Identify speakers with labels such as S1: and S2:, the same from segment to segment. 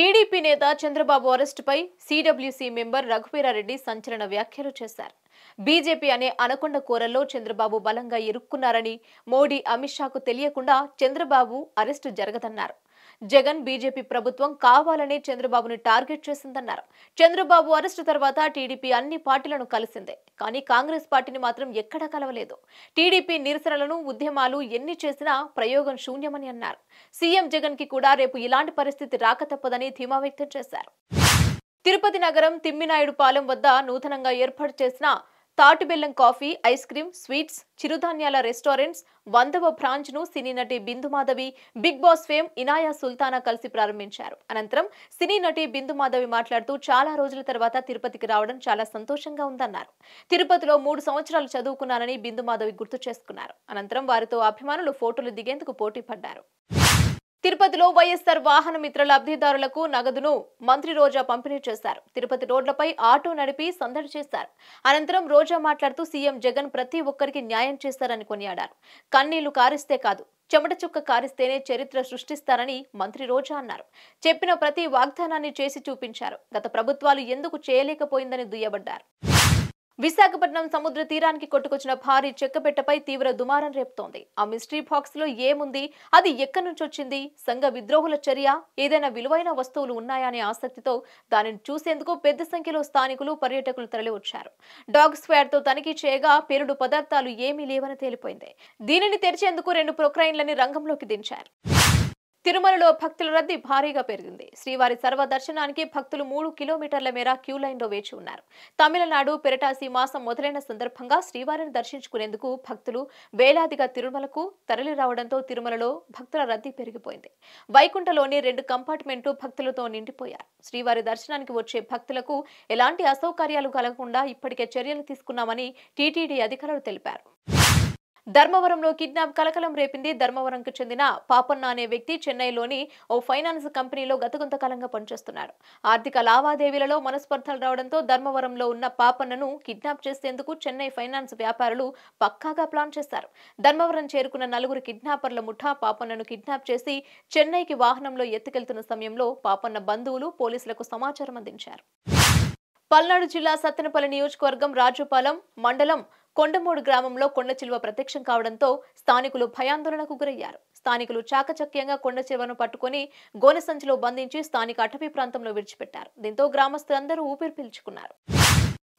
S1: TDP నేత చంద్రబాబు అరెస్టుపై CWC member Raghuveera Reddy సంచలన వ్యాఖ్యలు చేశారు బీజేపీ అనే అనకొండ కూరల్లో చంద్రబాబు బలంగా ఇరుక్కున్నారని మోడీ అమిత్ షాకు తెలియకుండా చంద్రబాబు అరెస్టు జరగదన్నారు జగన్ బీజేపీ ప్రభుత్వం కావాలని చంద్రబాబుని టార్గెట్ చేసిందన్నారు చంద్రబాబు అరెస్టు తర్వాత టీడీపీ అన్ని పార్టీలను కలిసిందే కానీ కాంగ్రెస్ పార్టీని మాత్రం ఎక్కడా కలవలేదు టీడీపీ నిరసనలను ఉద్యమాలు ఎన్ని చేసినా ప్రయోగం శూన్యమని అన్నారు సీఎం జగన్ కి కూడా రేపు ఇలాంటి పరిస్థితి రాక తప్పదని ధీమా వ్యక్తం చేశారు తిరుపతి నగరం తిమ్మినాయుడుపాలెం వద్ద నూతనంగా ఏర్పాటు చేసిన బెల్లం కాఫీ ఐస్ క్రీమ్ స్వీట్స్ చిరుధాన్యాల రెస్టారెంట్స్ వందవ ను సినీ నటి Bindu Madhavi Bigg Boss fame Inaya Sultana కలిసి ప్రారంభించారు అనంతరం సినీ నటి బిందుమాధవి మాట్లాడుతూ చాలా రోజుల తర్వాత తిరుపతికి రావడం చాలా సంతోషంగా ఉందన్నారు తిరుపతిలో మూడు సంవత్సరాలు చదువుకున్నానని బిందుమాధవి గుర్తు చేసుకున్నారు అనంతరం వారితో అభిమానులు ఫోటోలు దిగేందుకు పోటీ పడ్డారు తిరుపతిలో వైఎస్సార్ వాహన మిత్ర లబ్ధిదారులకు నగదును మంత్రి రోజా పంపిణీ చేశారు తిరుపతి రోడ్లపై ఆటో నడిపి సందడి చేశారు అనంతరం రోజా మాట్లాడుతూ సీఎం జగన్ ప్రతి ఒక్కరికి న్యాయం చేస్తారని కొనియాడారు కన్నీళ్లు కారిస్తే కాదు చెమట చుక్క కారిస్తేనే చరిత్ర సృష్టిస్తారని మంత్రి రోజా అన్నారు చెప్పిన ప్రతి వాగ్దానాన్ని చేసి చూపించారు గత ప్రభుత్వాలు ఎందుకు చేయలేకపోయిందని దుయ్యబడ్డారు విశాఖపట్నం సముద్ర తీరానికి కొట్టుకొచ్చిన భారీ చెక్కబెట్టపై తీవ్ర దుమారం రేపుతోంది ఆ మిస్టరీ బాక్స్ లో ఏముంది అది ఎక్కడి నుంచి వచ్చింది సంఘ విద్రోహుల చర్య ఏదైనా విలువైన వస్తువులు ఉన్నాయా అనే ఆసక్తితో దానిని చూసేందుకు పెద్ద సంఖ్యలో స్థానికులు పర్యటకులు తరలివచ్చారు డాగ్ స్క్వాడ్ తో తనిఖీ చేయగా పేలుడు పదార్థాలు ఏమీ లేవని తేలిపోయింది దీనిని తెరిచేందుకు రెండు ప్రొక్రైన్లని రంగంలోకి దించారు తిరుమలలో భక్తుల రద్దీ భారీగా పెరిగింది శ్రీవారి సర్వ దర్శనానికి భక్తులు మూడు కిలోమీటర్ల మేర క్యూ లైన్లో వేచి ఉన్నారు తమిళనాడు పెరటాసి మాసం మొదలైన సందర్భంగా శ్రీవారిని దర్శించుకునేందుకు భక్తులు వేలాదిగా తిరుమలకు తరలి రావడంతో తిరుమలలో భక్తుల రద్దీ పెరిగిపోయింది వైకుంఠలోని రెండు కంపార్ట్మెంట్లు భక్తులతో నిండిపోయారు శ్రీవారి దర్శనానికి వచ్చే భక్తులకు ఎలాంటి అసౌకర్యాలు కలగకుండా ఇప్పటికే చర్యలు తీసుకున్నామని టీటీడీ అధికారులు తెలిపారు ధర్మవరంలో కిడ్నాప్ కలకలం రేపింది ధర్మవరంకు చెందిన పాపన్న అనే వ్యక్తి చెన్నైలోని ఓ ఫైనాన్స్ కంపెనీలో గత కొంతకాలంగా పనిచేస్తున్నారు ఆర్థిక లావాదేవీలలో మనస్పర్ధలు రావడంతో ధర్మవరంలో ఉన్న పాపన్నను కిడ్నాప్ చేసేందుకు చెన్నై ఫైనాన్స్ వ్యాపారులు పక్కాగా ప్లాన్ చేస్తారు ధర్మవరం చేరుకున్న నలుగురు కిడ్నాపర్ల ముఠా పాపన్నను కిడ్నాప్ చేసి చెన్నైకి వాహనంలో ఎత్తుకెళ్తున్న సమయంలో పాపన్న బంధువులు పోలీసులకు సమాచారం అందించారు పల్నాడు జిల్లా సత్తెనపల్లి నియోజకవర్గం రాజుపాలెం మండలం కొండమూడు గ్రామంలో కొండ చిలువ ప్రత్యక్షం కావడంతో స్థానికులు భయాందోళనకు గురయ్యారు స్థానికులు చాకచక్యంగా కొండ చిలువను పట్టుకుని గోనె సంచిలో బంధించి స్థానిక అటవీ ప్రాంతంలో విడిచిపెట్టారు దీంతో గ్రామస్తులందరూ ఊపిరి పీల్చుకున్నారు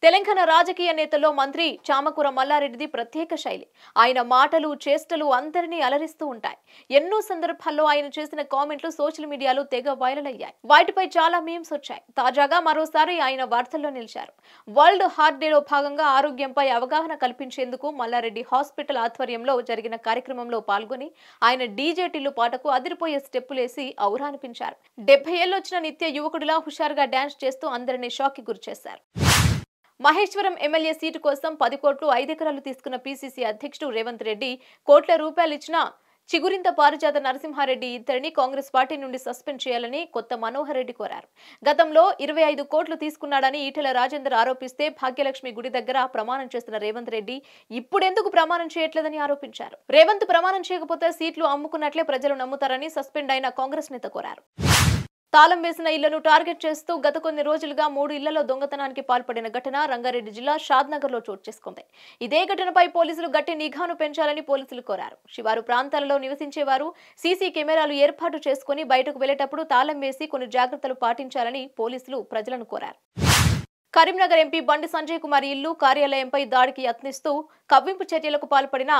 S1: తెలంగాణ రాజకీయ నేతల్లో మంత్రి చామకూర మల్లారెడ్డిది ప్రత్యేక శైలి ఆయన మాటలు చేష్టలు అందరినీ అలరిస్తూ ఉంటాయి ఎన్నో సందర్భాల్లో ఆయన చేసిన కామెంట్లు సోషల్ మీడియాలో తెగ వైరల్ అయ్యాయి వాటిపై చాలా మీమ్స్ వచ్చాయి తాజాగా మరోసారి ఆయన వార్తల్లో నిలిచారు వరల్డ్ హార్ట్ డేలో భాగంగా ఆరోగ్యంపై అవగాహన కల్పించేందుకు మల్లారెడ్డి హాస్పిటల్ ఆధ్వర్యంలో జరిగిన కార్యక్రమంలో పాల్గొని ఆయన డీజేటీలు పాటకు అదిరిపోయే స్టెప్పులేసి ఔరానిపించారు డెబ్బై ఏళ్ళు వచ్చిన నిత్య యువకుడిలా హుషారుగా డాన్స్ చేస్తూ అందరినీ షాక్కి గురిచేశారు మహేశ్వరం ఎమ్మెల్యే సీటు కోసం పది కోట్లు ఐదెకరాలు తీసుకున్న పీసీసీ అధ్యక్షుడు రేవంత్ రెడ్డి కోట్ల రూపాయలు ఇచ్చిన చిగురింత పారిజాత నరసింహారెడ్డి ఇద్దరిని కాంగ్రెస్ పార్టీ నుండి సస్పెండ్ చేయాలని కొత్త మనోహర్ రెడ్డి కోరారు గతంలో ఇరవై ఐదు కోట్లు తీసుకున్నాడని ఈటెల రాజేందర్ ఆరోపిస్తే భాగ్యలక్ష్మి గుడి దగ్గర ప్రమాణం చేస్తున్న రేవంత్ రెడ్డి ఇప్పుడెందుకు ప్రమాణం చేయట్లేదని ఆరోపించారు రేవంత్ ప్రమాణం చేయకపోతే సీట్లు అమ్ముకున్నట్లే ప్రజలు నమ్ముతారని సస్పెండ్ అయిన కాంగ్రెస్ నేత కోరారు తాళం వేసిన ఇళ్లను టార్గెట్ చేస్తూ గత కొన్ని రోజులుగా మూడు ఇళ్లలో దొంగతనానికి పాల్పడిన ఘటన రంగారెడ్డి జిల్లా షాద్నగర్ లో చోటు చేసుకుంది ఇదే ఘటనపై పోలీసులు గట్టి నిఘాను పెంచాలని పోలీసులు కోరారు శివారు ప్రాంతాలలో నివసించేవారు సీసీ కెమెరాలు ఏర్పాటు చేసుకుని బయటకు వెళ్లేటప్పుడు తాళం వేసి కొన్ని జాగ్రత్తలు పాటించాలని పోలీసులు ప్రజలను కోరారు కరీంనగర్ ఎంపీ బండి సంజయ్ కుమార్ ఇల్లు కార్యాలయంపై దాడికి యత్నిస్తూ కవ్వింపు చర్యలకు పాల్పడిన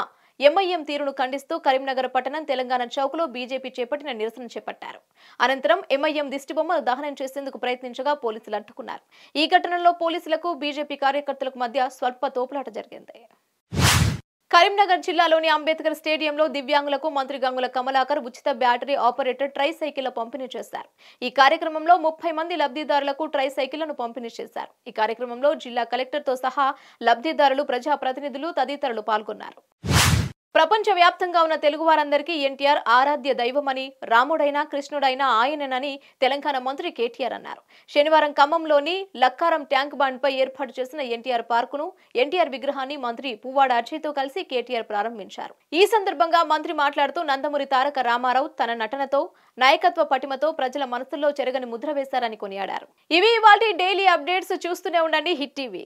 S1: ఎంఐఎం తీరును ఖండిస్తూ కరీంనగర్ పట్టణం తెలంగాణ చౌక్లో బీజేపీ చేపట్టిన నిరసన చేపట్టారు అనంతరం ఎంఐఎం దిష్టిబొమ్మలు దహనం చేసేందుకు ప్రయత్నించగా పోలీసులు అంటుకున్నారు ఈ ఘటనలో పోలీసులకు బీజేపీ కార్యకర్తలకు మధ్య స్వల్ప తోపులాట జరిగింది కరీంనగర్ జిల్లాలోని అంబేద్కర్ స్టేడియంలో దివ్యాంగులకు మంత్రి గంగుల కమలాకర్ ఉచిత బ్యాటరీ ఆపరేటర్ ట్రై సైకిళ్ల పంపిణీ చేశారు ఈ కార్యక్రమంలో ముప్పై మంది లబ్ధిదారులకు ట్రై సైకిళ్లను పంపిణీ చేశారు ఈ కార్యక్రమంలో జిల్లా కలెక్టర్తో సహా లబ్ధిదారులు ప్రజాప్రతినిధులు తదితరులు పాల్గొన్నారు ప్రపంచవ్యాప్తంగా ఉన్న తెలుగు వారందరికీ ఎన్టీఆర్ ఆరాధ్య దైవమని రాముడైనా కృష్ణుడైనా ఆయననని తెలంగాణ మంత్రి కేటీఆర్ అన్నారు శనివారం ఖమ్మంలోని లక్కారం ట్యాంక్ బండ్పై ఏర్పాటు చేసిన ఎన్టీఆర్ పార్కును ఎన్టీఆర్ విగ్రహాన్ని మంత్రి పువ్వాడ అర్చయ్యతో కలిసి కేటీఆర్ ప్రారంభించారు ఈ సందర్భంగా మంత్రి మాట్లాడుతూ నందమూరి తారక రామారావు తన నటనతో నాయకత్వ పటిమతో ప్రజల మనసుల్లో చెరగని ముద్ర వేశారని కొనియాడారు ఇవి ఇవాళ డైలీ అప్డేట్స్ చూస్తూనే ఉండండి హిట్ టీవీ